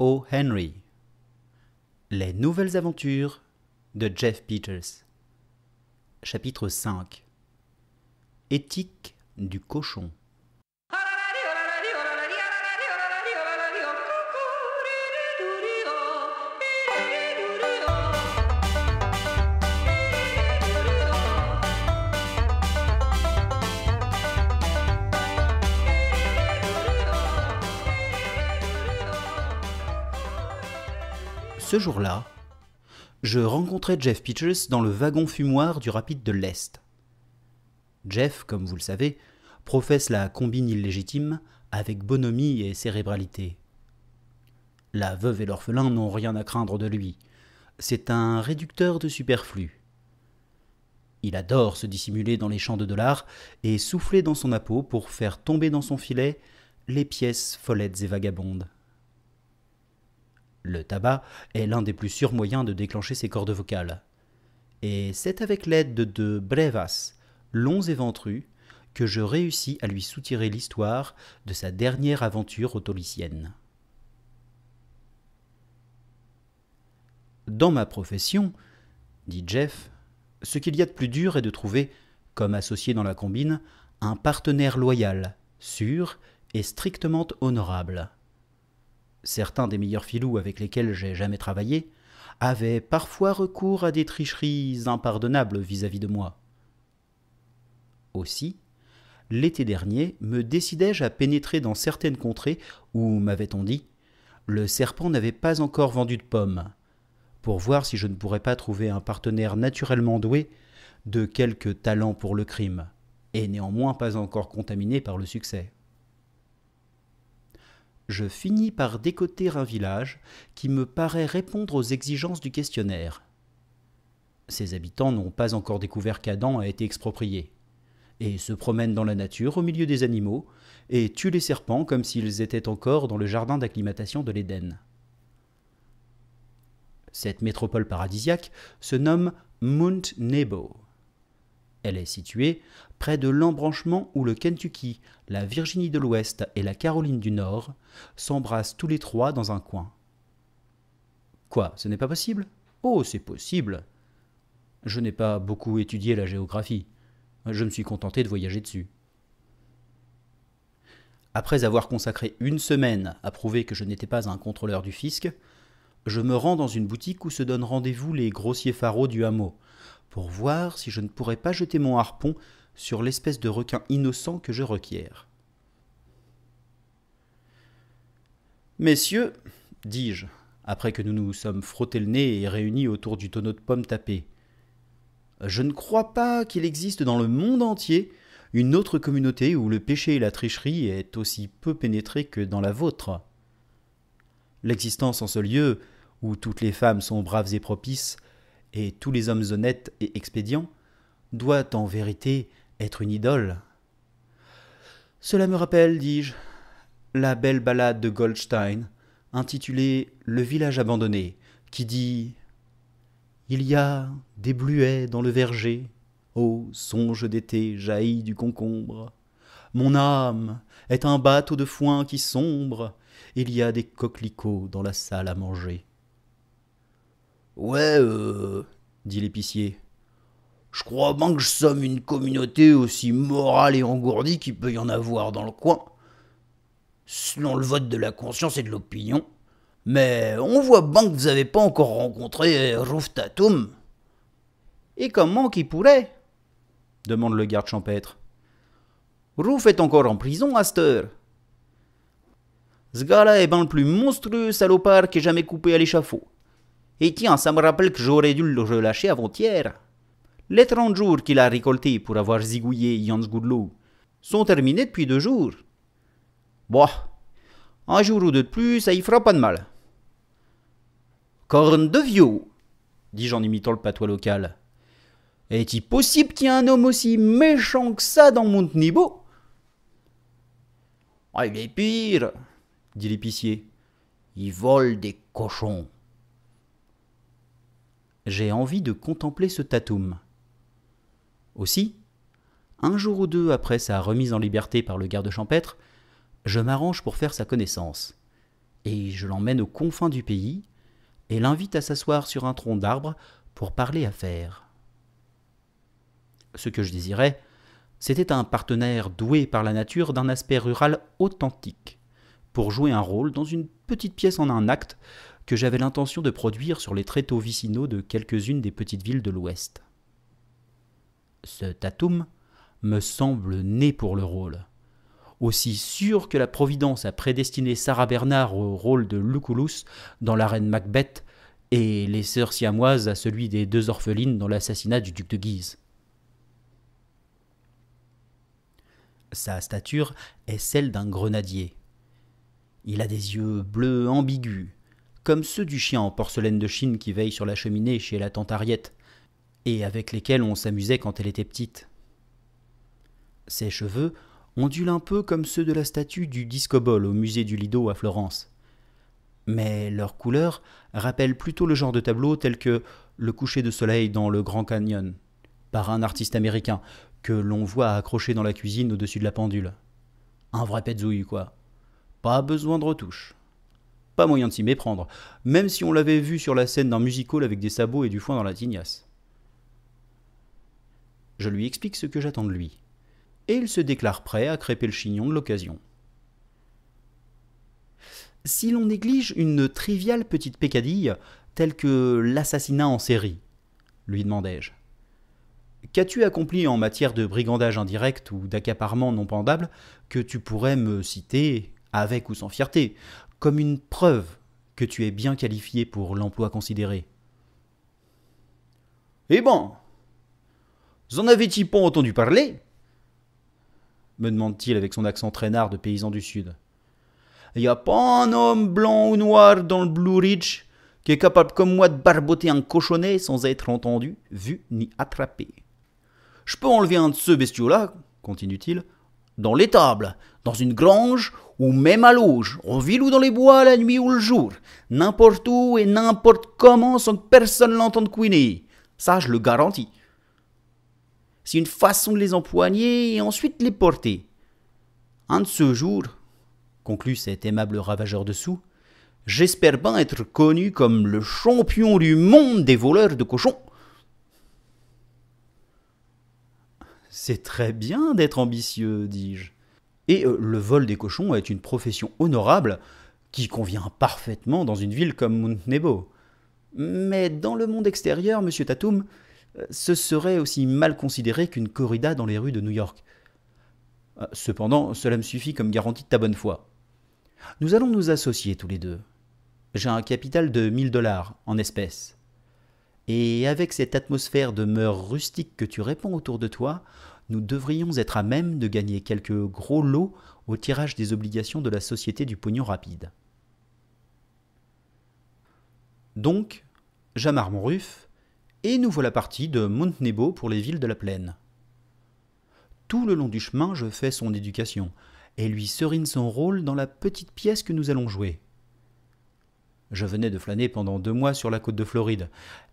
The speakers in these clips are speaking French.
O. Henry. Les nouvelles aventures de Jeff Peters. Chapitre 5 Éthique du cochon. ce jour-là, je rencontrais Jeff Pitchers dans le wagon fumoir du rapide de l'Est. Jeff, comme vous le savez, professe la combine illégitime avec bonhomie et cérébralité. La veuve et l'orphelin n'ont rien à craindre de lui. C'est un réducteur de superflu. Il adore se dissimuler dans les champs de dollars et souffler dans son appôt pour faire tomber dans son filet les pièces follettes et vagabondes. Le tabac est l'un des plus sûrs moyens de déclencher ses cordes vocales. Et c'est avec l'aide de deux brevas, longs et ventrus, que je réussis à lui soutirer l'histoire de sa dernière aventure autolicienne. Dans ma profession, dit Jeff, ce qu'il y a de plus dur est de trouver, comme associé dans la combine, un partenaire loyal, sûr et strictement honorable certains des meilleurs filous avec lesquels j'ai jamais travaillé, avaient parfois recours à des tricheries impardonnables vis-à-vis de moi. Aussi, l'été dernier, me décidai-je à pénétrer dans certaines contrées où, m'avait-on dit, le serpent n'avait pas encore vendu de pommes, pour voir si je ne pourrais pas trouver un partenaire naturellement doué de quelque talent pour le crime, et néanmoins pas encore contaminé par le succès je finis par décoter un village qui me paraît répondre aux exigences du questionnaire. Ses habitants n'ont pas encore découvert qu'Adam a été exproprié, et se promènent dans la nature au milieu des animaux, et tuent les serpents comme s'ils étaient encore dans le jardin d'acclimatation de l'Éden. Cette métropole paradisiaque se nomme Mount Nebo. Elle est située près de l'embranchement où le Kentucky la Virginie de l'Ouest et la Caroline du Nord s'embrassent tous les trois dans un coin. Quoi, ce n'est pas possible Oh, c'est possible Je n'ai pas beaucoup étudié la géographie. Je me suis contenté de voyager dessus. Après avoir consacré une semaine à prouver que je n'étais pas un contrôleur du fisc, je me rends dans une boutique où se donnent rendez-vous les grossiers farauds du hameau, pour voir si je ne pourrais pas jeter mon harpon sur l'espèce de requin innocent que je requiers. Messieurs, dis-je, après que nous nous sommes frottés le nez et réunis autour du tonneau de pommes tapées, je ne crois pas qu'il existe dans le monde entier une autre communauté où le péché et la tricherie est aussi peu pénétré que dans la vôtre. L'existence en ce lieu, où toutes les femmes sont braves et propices, et tous les hommes honnêtes et expédients, doit en vérité être une idole. Cela me rappelle, dis-je, la belle ballade de Goldstein, intitulée Le village abandonné, qui dit Il y a des bluets dans le verger, ô songe d'été jaillit du concombre. Mon âme est un bateau de foin qui sombre, il y a des coquelicots dans la salle à manger. Ouais, euh, dit l'épicier, je crois bien que je somme une communauté aussi morale et engourdie qu'il peut y en avoir dans le coin. Selon le vote de la conscience et de l'opinion. Mais on voit bien que vous n'avez pas encore rencontré euh, Roof Tatum. Et comment qu'il pourrait demande le garde champêtre. Roof est encore en prison à cette Ce gars-là est ben le plus monstrueux salopard qui ait jamais coupé à l'échafaud. Et tiens, ça me rappelle que j'aurais dû le relâcher avant-hier. Les trente jours qu'il a récoltés pour avoir zigouillé Goudlou sont terminés depuis deux jours. Bah, un jour ou deux de plus, ça y fera pas de mal. Corne de vieux, dis-je en imitant le patois local. Est-il possible qu'il y ait un homme aussi méchant que ça dans mon Ah, il est pire, dit l'épicier. Il vole des cochons. J'ai envie de contempler ce tatoum. Aussi, un jour ou deux après sa remise en liberté par le garde champêtre, je m'arrange pour faire sa connaissance. Et je l'emmène aux confins du pays et l'invite à s'asseoir sur un tronc d'arbre pour parler affaires. Ce que je désirais, c'était un partenaire doué par la nature d'un aspect rural authentique, pour jouer un rôle dans une petite pièce en un acte que j'avais l'intention de produire sur les tréteaux vicinaux de quelques-unes des petites villes de l'Ouest ce Tatum, me semble né pour le rôle. Aussi sûr que la Providence a prédestiné Sarah Bernard au rôle de Lucullus dans La Reine Macbeth et les sœurs siamoises à celui des deux orphelines dans l'assassinat du duc de Guise. Sa stature est celle d'un grenadier. Il a des yeux bleus ambigus, comme ceux du chien en porcelaine de Chine qui veille sur la cheminée chez la tante Ariette, et avec lesquels on s'amusait quand elle était petite. Ses cheveux ondulent un peu comme ceux de la statue du Discobol au musée du Lido à Florence. Mais leurs couleur rappelle plutôt le genre de tableau tel que Le coucher de soleil dans le Grand Canyon, par un artiste américain, que l'on voit accroché dans la cuisine au-dessus de la pendule. Un vrai petzouille, quoi. Pas besoin de retouches. Pas moyen de s'y méprendre, même si on l'avait vu sur la scène d'un musical avec des sabots et du foin dans la tignasse. Je lui explique ce que j'attends de lui. Et il se déclare prêt à crêper le chignon de l'occasion. Si l'on néglige une triviale petite pécadille, telle que l'assassinat en série, lui demandai-je. Qu'as-tu accompli en matière de brigandage indirect ou d'accaparement non pendable que tu pourrais me citer, avec ou sans fierté, comme une preuve que tu es bien qualifié pour l'emploi considéré Eh ben, vous en avez-il pas entendu parler me demande-t-il avec son accent traînard de paysan du Sud. Il Y a pas un homme blanc ou noir dans le Blue Ridge qui est capable comme moi de barboter un cochonnet sans être entendu, vu ni attrapé. Je peux enlever un de ce bestiaux-là, continue-t-il, dans l'étable, dans une grange ou même à l'auge, en ville ou dans les bois, la nuit ou le jour, n'importe où et n'importe comment sans que personne l'entende couiner. Ça, je le garantis. C'est une façon de les empoigner et ensuite les porter. Un de ce jour, conclut cet aimable ravageur de sous, j'espère bien être connu comme le champion du monde des voleurs de cochons. C'est très bien d'être ambitieux, dis-je. Et euh, le vol des cochons est une profession honorable qui convient parfaitement dans une ville comme Montenebo. Mais dans le monde extérieur, monsieur Tatum, ce serait aussi mal considéré qu'une corrida dans les rues de New York. Euh, cependant, cela me suffit comme garantie de ta bonne foi. Nous allons nous associer tous les deux. J'ai un capital de 1000 dollars en espèces. Et avec cette atmosphère de mœurs rustiques que tu répands autour de toi, nous devrions être à même de gagner quelques gros lots au tirage des obligations de la Société du Pognon Rapide. Donc, Jamar Monruf, et nous voilà partis de Montenebo pour les villes de la plaine. Tout le long du chemin, je fais son éducation, et lui serine son rôle dans la petite pièce que nous allons jouer. Je venais de flâner pendant deux mois sur la côte de Floride,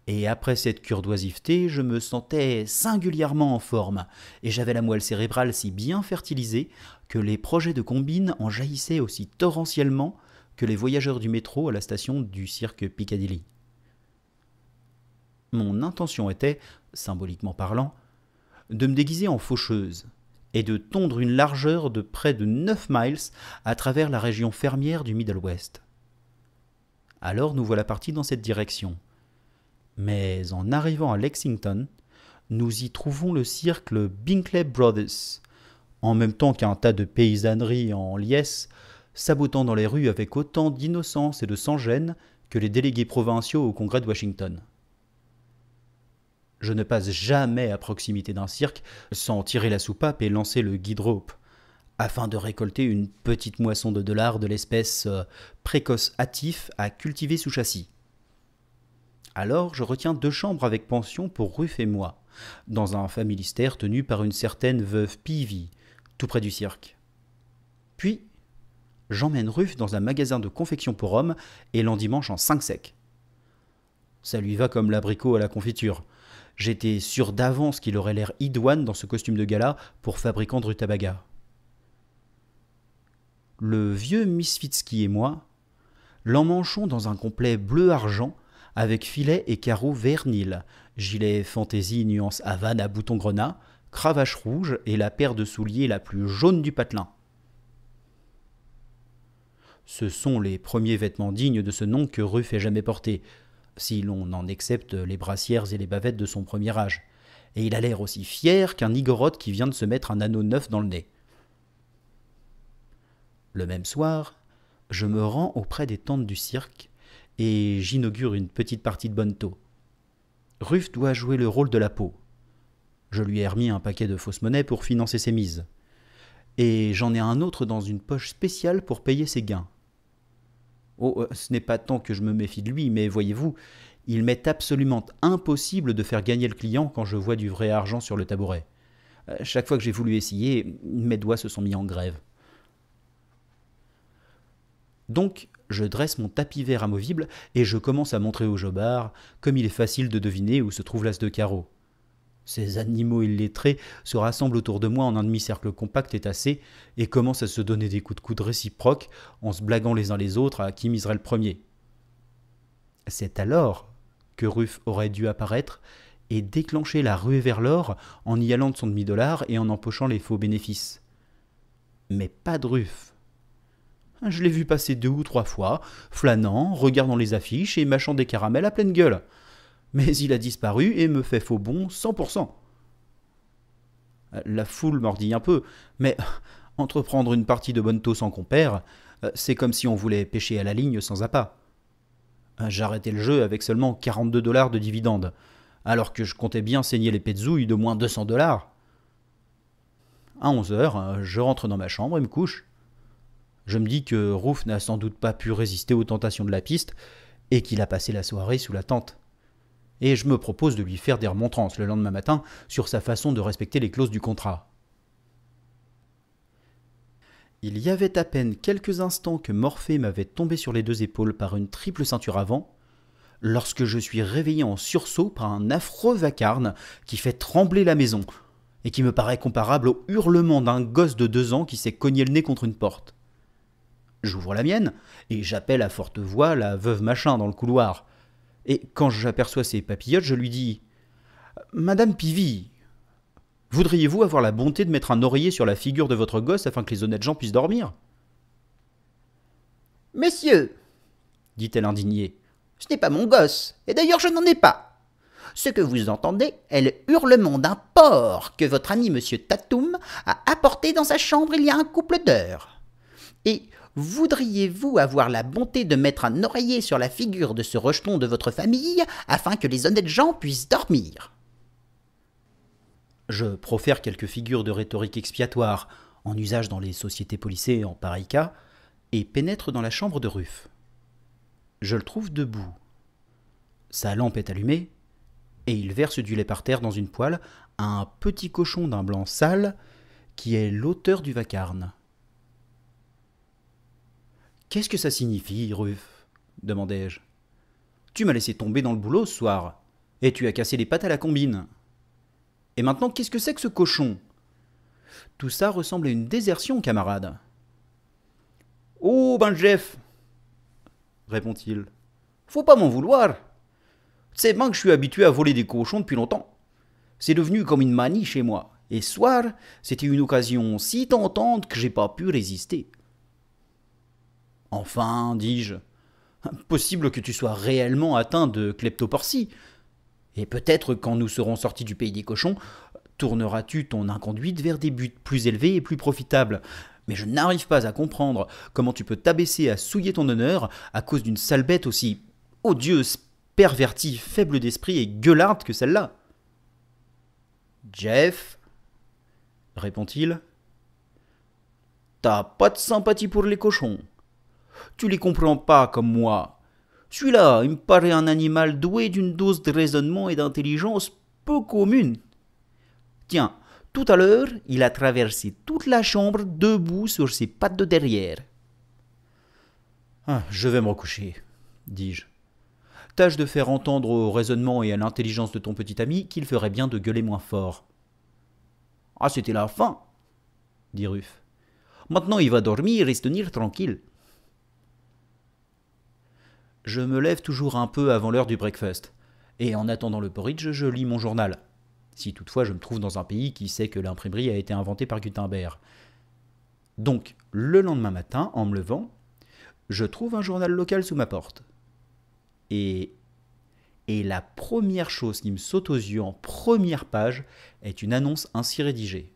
et après cette cure d'oisiveté, je me sentais singulièrement en forme, et j'avais la moelle cérébrale si bien fertilisée que les projets de combine en jaillissaient aussi torrentiellement que les voyageurs du métro à la station du cirque Piccadilly mon intention était, symboliquement parlant, de me déguiser en faucheuse et de tondre une largeur de près de 9 miles à travers la région fermière du Middle West. Alors nous voilà partis dans cette direction. Mais en arrivant à Lexington, nous y trouvons le cirque Binkley Brothers, en même temps qu'un tas de paysanneries en liesse, sabotant dans les rues avec autant d'innocence et de sans-gêne que les délégués provinciaux au Congrès de Washington. Je ne passe jamais à proximité d'un cirque sans tirer la soupape et lancer le guide rope, afin de récolter une petite moisson de dollars de l'espèce euh, précoce hâtif à cultiver sous châssis. Alors je retiens deux chambres avec pension pour Ruff et moi, dans un familistère tenu par une certaine veuve Pivy, tout près du cirque. Puis, j'emmène Ruff dans un magasin de confection pour hommes et l'endimanche en cinq secs. Ça lui va comme l'abricot à la confiture. J'étais sûr d'avance qu'il aurait l'air idoine dans ce costume de gala pour fabricant de rutabaga. Le vieux Misfitski et moi l'emmanchons dans un complet bleu-argent avec filet et carreaux vernil, gilet fantaisie nuance Havane à bouton grenat, cravache rouge et la paire de souliers la plus jaune du patelin. Ce sont les premiers vêtements dignes de ce nom que Ruff ait jamais porté, si l'on en accepte les brassières et les bavettes de son premier âge. Et il a l'air aussi fier qu'un Igorot qui vient de se mettre un anneau neuf dans le nez. Le même soir, je me rends auprès des tentes du cirque et j'inaugure une petite partie de bonneto. Ruff doit jouer le rôle de la peau. Je lui ai remis un paquet de fausses monnaies pour financer ses mises. Et j'en ai un autre dans une poche spéciale pour payer ses gains. Oh, euh, ce n'est pas tant que je me méfie de lui, mais voyez-vous, il m'est absolument impossible de faire gagner le client quand je vois du vrai argent sur le tabouret. Euh, chaque fois que j'ai voulu essayer, mes doigts se sont mis en grève. Donc, je dresse mon tapis vert amovible et je commence à montrer au jobard, comme il est facile de deviner où se trouve l'as de carreau. Ces animaux illettrés se rassemblent autour de moi en un demi-cercle compact et tassé, et commencent à se donner des coups de coude réciproques en se blaguant les uns les autres à qui miserait le premier. C'est alors que Ruff aurait dû apparaître et déclencher la ruée vers l'or en y allant de son demi-dollar et en empochant les faux bénéfices. Mais pas de Ruff. Je l'ai vu passer deux ou trois fois, flânant, regardant les affiches et mâchant des caramels à pleine gueule mais il a disparu et me fait faux bon 100%. La foule mordit un peu, mais entreprendre une partie de bonne taux sans compère, euh, c'est comme si on voulait pêcher à la ligne sans appât. Euh, j'arrêtais le jeu avec seulement 42 dollars de dividendes, alors que je comptais bien saigner les petzouilles de moins 200 dollars. À 11 heures, euh, je rentre dans ma chambre et me couche. Je me dis que Roof n'a sans doute pas pu résister aux tentations de la piste et qu'il a passé la soirée sous la tente et je me propose de lui faire des remontrances le lendemain matin sur sa façon de respecter les clauses du contrat. Il y avait à peine quelques instants que Morphée m'avait tombé sur les deux épaules par une triple ceinture avant, lorsque je suis réveillé en sursaut par un affreux vacarne qui fait trembler la maison, et qui me paraît comparable au hurlement d'un gosse de deux ans qui s'est cogné le nez contre une porte. J'ouvre la mienne, et j'appelle à forte voix la veuve machin dans le couloir et quand j'aperçois ces papillotes, je lui dis Madame Pivy, voudriez-vous avoir la bonté de mettre un oreiller sur la figure de votre gosse afin que les honnêtes gens puissent dormir Messieurs, dit-elle indignée, ce n'est pas mon gosse, et d'ailleurs je n'en ai pas. Ce que vous entendez est le hurlement d'un porc que votre ami monsieur Tatoum a apporté dans sa chambre il y a un couple d'heures. Et voudriez-vous avoir la bonté de mettre un oreiller sur la figure de ce rejeton de votre famille afin que les honnêtes gens puissent dormir Je profère quelques figures de rhétorique expiatoire, en usage dans les sociétés policées en pareil cas, et pénètre dans la chambre de Ruff. Je le trouve debout. Sa lampe est allumée, et il verse du lait par terre dans une poêle à un petit cochon d'un blanc sale qui est l'auteur du vacarne. Qu'est-ce que ça signifie, Ruf demandai-je. Tu m'as laissé tomber dans le boulot ce soir, et tu as cassé les pattes à la combine. Et maintenant, qu'est-ce que c'est que ce cochon Tout ça ressemble à une désertion, camarade. Oh, ben Jeff répond-il. Faut pas m'en vouloir. C'est bien que je suis habitué à voler des cochons depuis longtemps. C'est devenu comme une manie chez moi. Et soir, c'était une occasion si tentante que j'ai pas pu résister. Enfin, dis-je, possible que tu sois réellement atteint de kleptoporcie. Et peut-être quand nous serons sortis du pays des cochons, tourneras-tu ton inconduite vers des buts plus élevés et plus profitables. Mais je n'arrive pas à comprendre comment tu peux t'abaisser à souiller ton honneur à cause d'une sale bête aussi odieuse, pervertie, faible d'esprit et gueularde que celle-là. Jeff répond-il. T'as pas de sympathie pour les cochons. Tu les comprends pas comme moi. Celui-là, il me paraît un animal doué d'une dose de raisonnement et d'intelligence peu commune. Tiens, tout à l'heure, il a traversé toute la chambre debout sur ses pattes de derrière. Ah, je vais me recoucher, dis-je. Tâche de faire entendre au raisonnement et à l'intelligence de ton petit ami qu'il ferait bien de gueuler moins fort. Ah, c'était la fin, dit Ruff. Maintenant, il va dormir et se tenir tranquille. Je me lève toujours un peu avant l'heure du breakfast. Et en attendant le porridge, je lis mon journal. Si toutefois je me trouve dans un pays qui sait que l'imprimerie a été inventée par Gutenberg. Donc, le lendemain matin, en me levant, je trouve un journal local sous ma porte. Et. Et la première chose qui me saute aux yeux en première page est une annonce ainsi rédigée.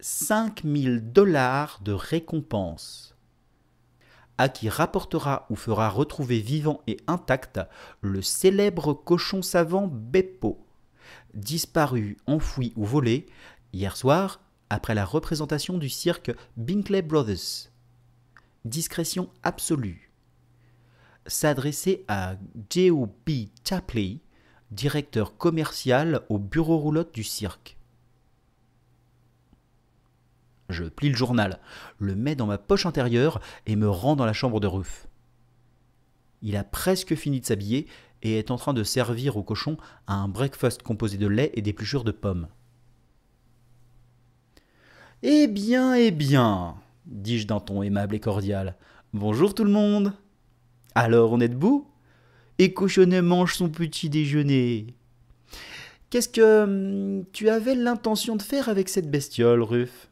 5000 dollars de récompense à qui rapportera ou fera retrouver vivant et intact le célèbre cochon savant Beppo, disparu, enfoui ou volé hier soir après la représentation du cirque Binkley Brothers. Discrétion absolue. S'adresser à b. Chapley, directeur commercial au bureau roulotte du cirque. Je plie le journal, le mets dans ma poche intérieure et me rend dans la chambre de Ruff. Il a presque fini de s'habiller et est en train de servir au cochon un breakfast composé de lait et d'épluchures de pommes. Eh bien, eh bien, dis-je d'un ton aimable et cordial. Bonjour tout le monde. Alors, on est debout Et Cochonnet mange son petit déjeuner. Qu'est-ce que hum, tu avais l'intention de faire avec cette bestiole, Ruff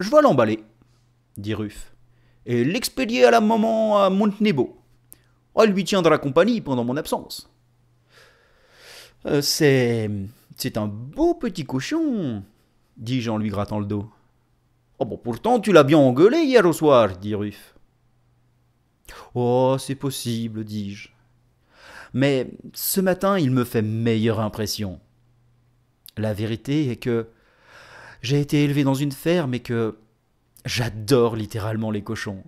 je vais l'emballer, dit Ruff, et l'expédier à la maman à Montenebo. Elle lui tiendra compagnie pendant mon absence. Euh, c'est. C'est un beau petit cochon, dis-je en lui grattant le dos. Oh bon, pourtant tu l'as bien engueulé hier au soir, dit Ruff. Oh, c'est possible, dis-je. Mais ce matin, il me fait meilleure impression. La vérité est que j'ai été élevé dans une ferme et que j'adore littéralement les cochons.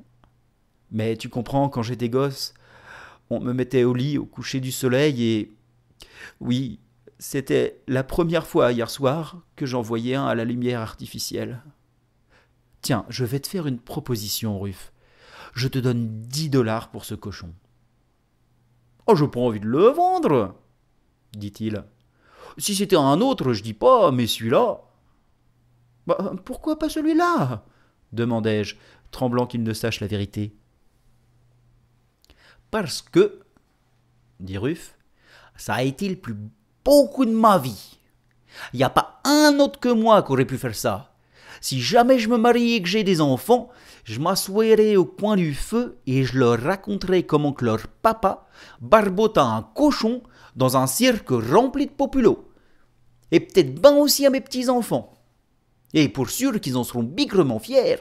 Mais tu comprends, quand j'étais gosse, on me mettait au lit au coucher du soleil et... Oui, c'était la première fois hier soir que j'en voyais un à la lumière artificielle. Tiens, je vais te faire une proposition, Ruff. Je te donne dix dollars pour ce cochon. Oh, je pas envie de le vendre, dit-il. Si c'était un autre, je dis pas, mais celui-là. Bah, pourquoi pas celui-là demandai-je, tremblant qu'il ne sache la vérité. Parce que, dit Ruff, ça a été le plus beau coup de ma vie. Il n'y a pas un autre que moi qui aurait pu faire ça. Si jamais je me marie et que j'ai des enfants, je m'assoirai au coin du feu et je leur raconterai comment que leur papa barbota un cochon dans un cirque rempli de populos. Et peut-être ben aussi à mes petits-enfants. Et pour sûr qu'ils en seront bigrement fiers.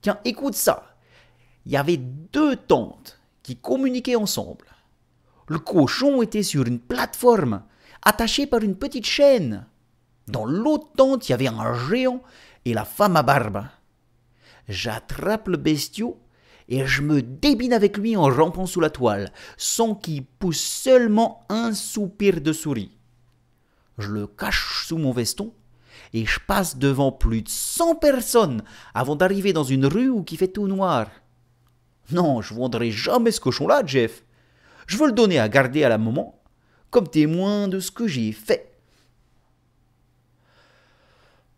Tiens, écoute ça. Il y avait deux tentes qui communiquaient ensemble. Le cochon était sur une plateforme, attaché par une petite chaîne. Dans l'autre tente, il y avait un géant et la femme à barbe. J'attrape le bestiau et je me débine avec lui en rampant sous la toile, sans qu'il pousse seulement un soupir de souris. Je le cache sous mon veston et je passe devant plus de 100 personnes avant d'arriver dans une rue où qui fait tout noir. Non, je vendrai jamais ce cochon-là, Jeff. Je veux le donner à garder à la maman, comme témoin de ce que j'ai fait.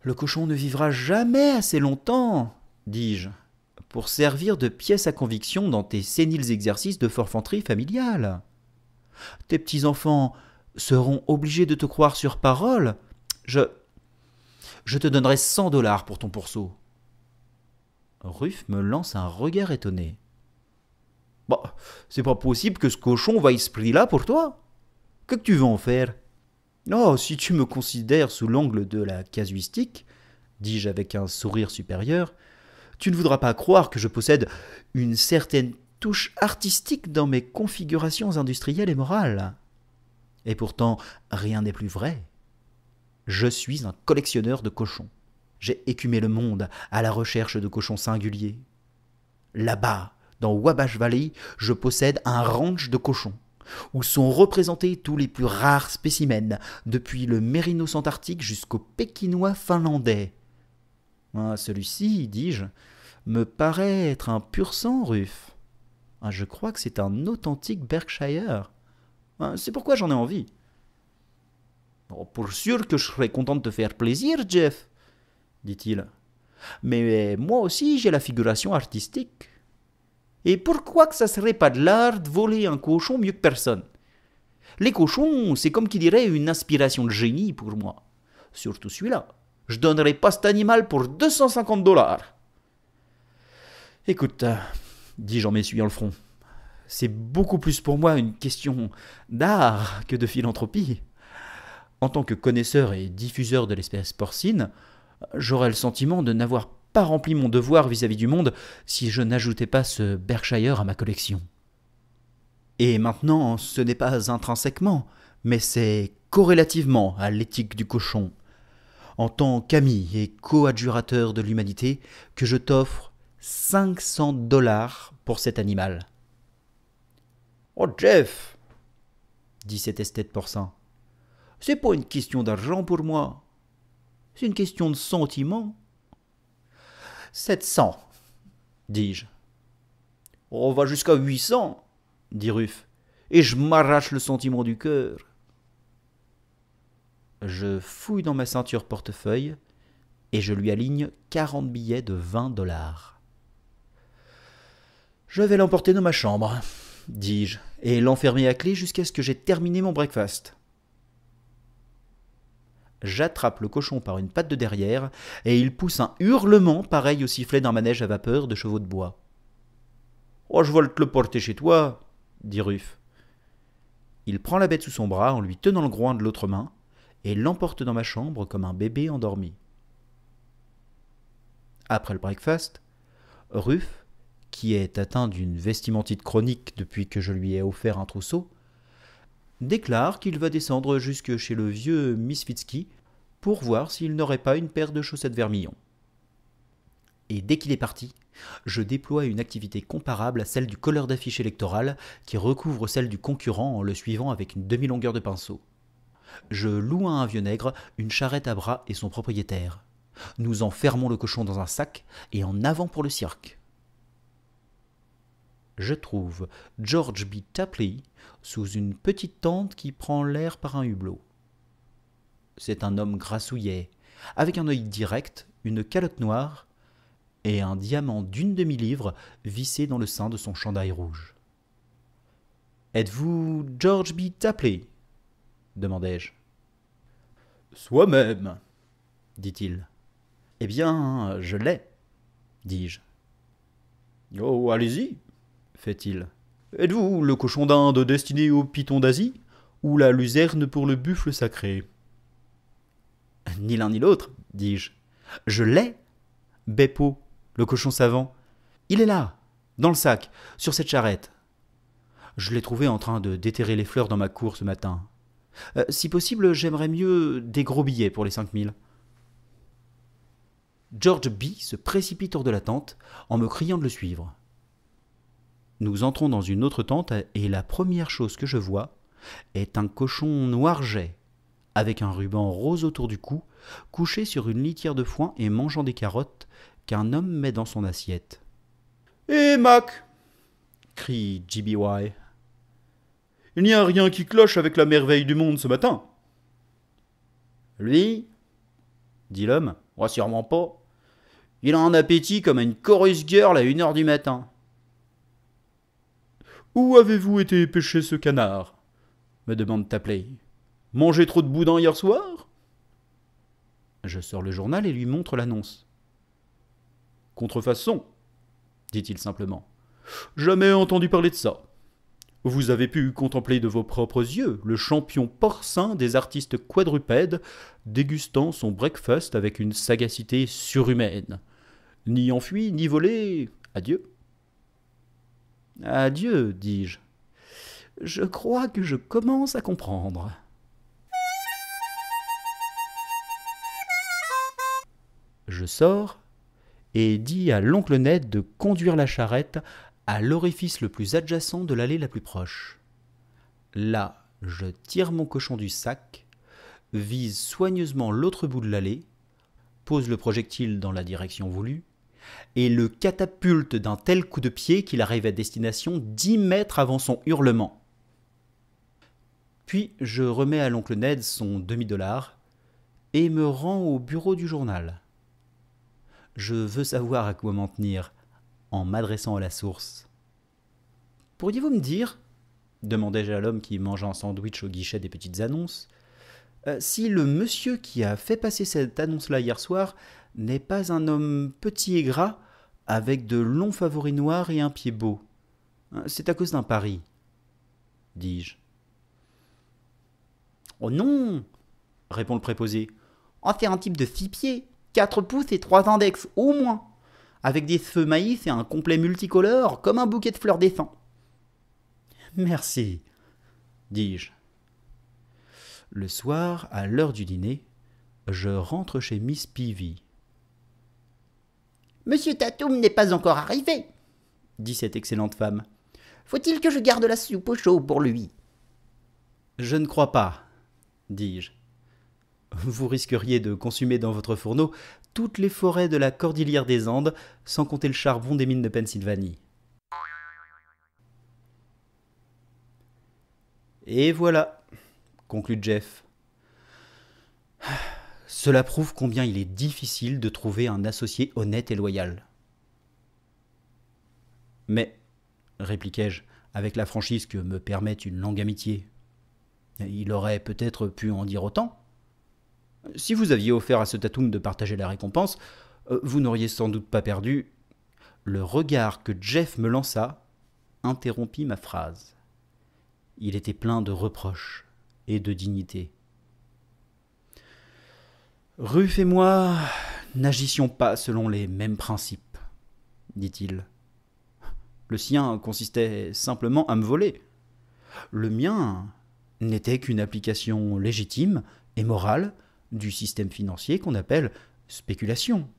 Le cochon ne vivra jamais assez longtemps, dis-je, pour servir de pièce à conviction dans tes séniles exercices de forfanterie familiale. Tes petits-enfants seront obligés de te croire sur parole. Je. Je te donnerai cent dollars pour ton pourceau. Ruff me lance un regard étonné. Bah, c'est pas possible que ce cochon vaille ce là pour toi. Que, que tu veux en faire Oh, si tu me considères sous l'angle de la casuistique, dis-je avec un sourire supérieur, tu ne voudras pas croire que je possède une certaine touche artistique dans mes configurations industrielles et morales. Et pourtant, rien n'est plus vrai. Je suis un collectionneur de cochons. J'ai écumé le monde à la recherche de cochons singuliers. Là-bas, dans Wabash Valley, je possède un ranch de cochons où sont représentés tous les plus rares spécimens, depuis le mérinos antarctique jusqu'au pékinois finlandais. Ah, celui-ci, dis-je, me paraît être un pur sang ruf. Ah, je crois que c'est un authentique Berkshire. Ah, c'est pourquoi j'en ai envie. Oh, pour sûr que je serais content de te faire plaisir, Jeff, dit-il. Mais moi aussi j'ai la figuration artistique. Et pourquoi que ça serait pas de l'art de voler un cochon mieux que personne Les cochons, c'est comme qui dirait une inspiration de génie pour moi. Surtout celui-là. Je donnerais pas cet animal pour 250 dollars. Écoute, dis-je en m'essuyant le front, c'est beaucoup plus pour moi une question d'art que de philanthropie en tant que connaisseur et diffuseur de l'espèce porcine, j'aurais le sentiment de n'avoir pas rempli mon devoir vis-à-vis du monde si je n'ajoutais pas ce Berkshire à ma collection. Et maintenant, ce n'est pas intrinsèquement, mais c'est corrélativement à l'éthique du cochon. En tant qu'ami et coadjurateur de l'humanité, que je t'offre 500 dollars pour cet animal. Oh Jeff dit cet esthète porcin. C'est pas une question d'argent pour moi. C'est une question de sentiment. Sept cents, dis-je. On va jusqu'à huit cents, » dit Ruff, et je m'arrache le sentiment du cœur. Je fouille dans ma ceinture portefeuille et je lui aligne quarante billets de vingt dollars. Je vais l'emporter dans ma chambre, dis-je, et l'enfermer à clé jusqu'à ce que j'aie terminé mon breakfast j'attrape le cochon par une patte de derrière, et il pousse un hurlement pareil au sifflet d'un manège à vapeur de chevaux de bois. Oh, je vais te le porter chez toi, dit Ruff. Il prend la bête sous son bras en lui tenant le groin de l'autre main, et l'emporte dans ma chambre comme un bébé endormi. Après le breakfast, Ruff, qui est atteint d'une vestimentite chronique depuis que je lui ai offert un trousseau, déclare qu'il va descendre jusque chez le vieux Misfitsky pour voir s'il n'aurait pas une paire de chaussettes vermillon. Et dès qu'il est parti, je déploie une activité comparable à celle du colleur d'affiche électorale qui recouvre celle du concurrent en le suivant avec une demi-longueur de pinceau. Je loue à un vieux nègre une charrette à bras et son propriétaire. Nous enfermons le cochon dans un sac et en avant pour le cirque je trouve George B. Tapley sous une petite tente qui prend l'air par un hublot. C'est un homme grassouillet, avec un œil direct, une calotte noire et un diamant d'une demi-livre vissé dans le sein de son chandail rouge. Êtes-vous George B. Tapley demandai-je. Soi-même, dit-il. Eh bien, je l'ai, dis-je. Oh, allez-y, fait-il. Êtes-vous le cochon d'Inde destiné au python d'Asie ou la luzerne pour le buffle sacré Ni l'un ni l'autre, dis-je. Je, l'ai Beppo, le cochon savant. Il est là, dans le sac, sur cette charrette. Je l'ai trouvé en train de déterrer les fleurs dans ma cour ce matin. Euh, si possible, j'aimerais mieux des gros billets pour les cinq mille. George B se précipite hors de la tente en me criant de le suivre. Nous entrons dans une autre tente et la première chose que je vois est un cochon noir jet, avec un ruban rose autour du cou, couché sur une litière de foin et mangeant des carottes qu'un homme met dans son assiette. Eh, Mac crie GBY. Il n'y a rien qui cloche avec la merveille du monde ce matin. Lui dit l'homme, sûrement pas. Il a un appétit comme une chorus girl à une heure du matin. Où avez-vous été pêcher ce canard me demande Tapley. Manger trop de boudin hier soir Je sors le journal et lui montre l'annonce. Contrefaçon, dit-il simplement. Jamais entendu parler de ça. Vous avez pu contempler de vos propres yeux le champion porcin des artistes quadrupèdes dégustant son breakfast avec une sagacité surhumaine. Ni enfui, ni volé, adieu. Adieu, dis-je. Je crois que je commence à comprendre. Je sors et dis à l'oncle Ned de conduire la charrette à l'orifice le plus adjacent de l'allée la plus proche. Là, je tire mon cochon du sac, vise soigneusement l'autre bout de l'allée, pose le projectile dans la direction voulue, et le catapulte d'un tel coup de pied qu'il arrive à destination dix mètres avant son hurlement. Puis je remets à l'oncle Ned son demi-dollar et me rends au bureau du journal. Je veux savoir à quoi m'en tenir en m'adressant à la source. Pourriez-vous me dire, demandai-je à l'homme qui mangeait un sandwich au guichet des petites annonces, euh, si le monsieur qui a fait passer cette annonce-là hier soir n'est pas un homme petit et gras, avec de longs favoris noirs et un pied beau. Hein, c'est à cause d'un pari, dis-je. Oh non répond le préposé. En fait un type de six pieds, quatre pouces et trois index, au moins, avec des feux maïs et un complet multicolore comme un bouquet de fleurs défunt. Merci, dis-je. Le soir, à l'heure du dîner, je rentre chez Miss Peavy. Monsieur Tatoum n'est pas encore arrivé, dit cette excellente femme. Faut-il que je garde la soupe au chaud pour lui Je ne crois pas, dis-je. Vous risqueriez de consumer dans votre fourneau toutes les forêts de la cordillère des Andes, sans compter le charbon des mines de Pennsylvanie. Et voilà, conclut Jeff. Cela prouve combien il est difficile de trouver un associé honnête et loyal. Mais, répliquai-je, avec la franchise que me permet une longue amitié, il aurait peut-être pu en dire autant. Si vous aviez offert à ce Tatoum de partager la récompense, euh, vous n'auriez sans doute pas perdu. Le regard que Jeff me lança interrompit ma phrase. Il était plein de reproches et de dignité. Ruff et moi n'agissions pas selon les mêmes principes, dit-il. Le sien consistait simplement à me voler. Le mien n'était qu'une application légitime et morale du système financier qu'on appelle spéculation.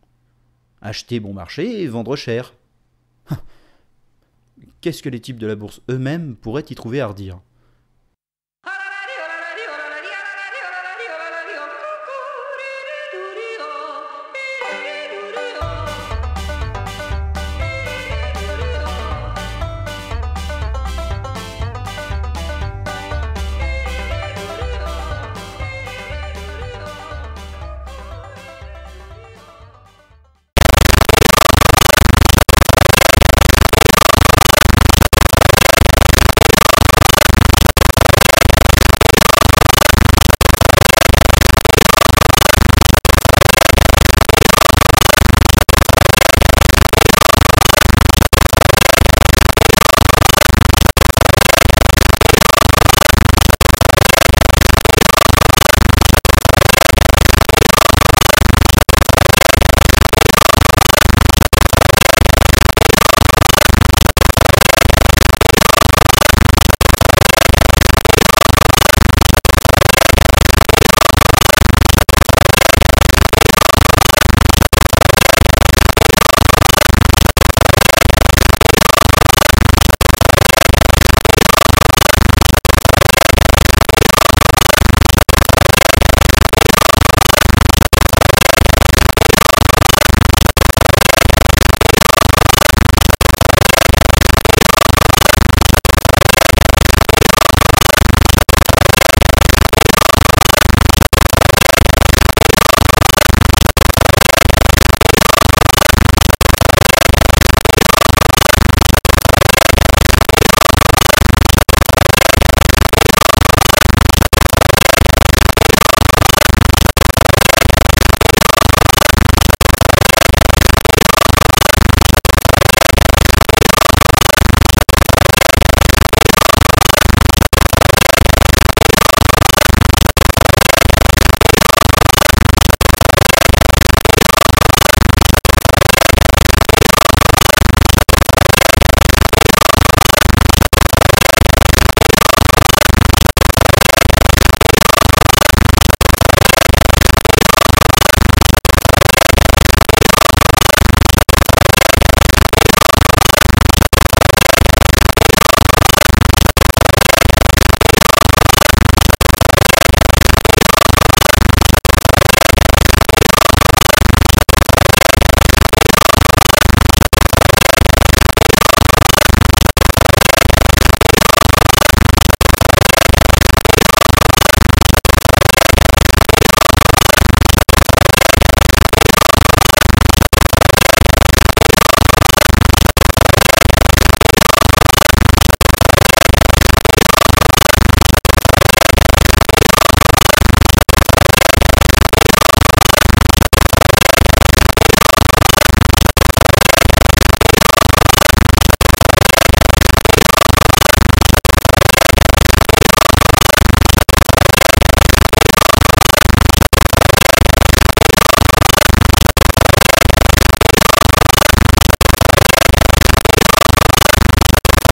Acheter bon marché et vendre cher. Qu'est-ce que les types de la bourse eux-mêmes pourraient y trouver à redire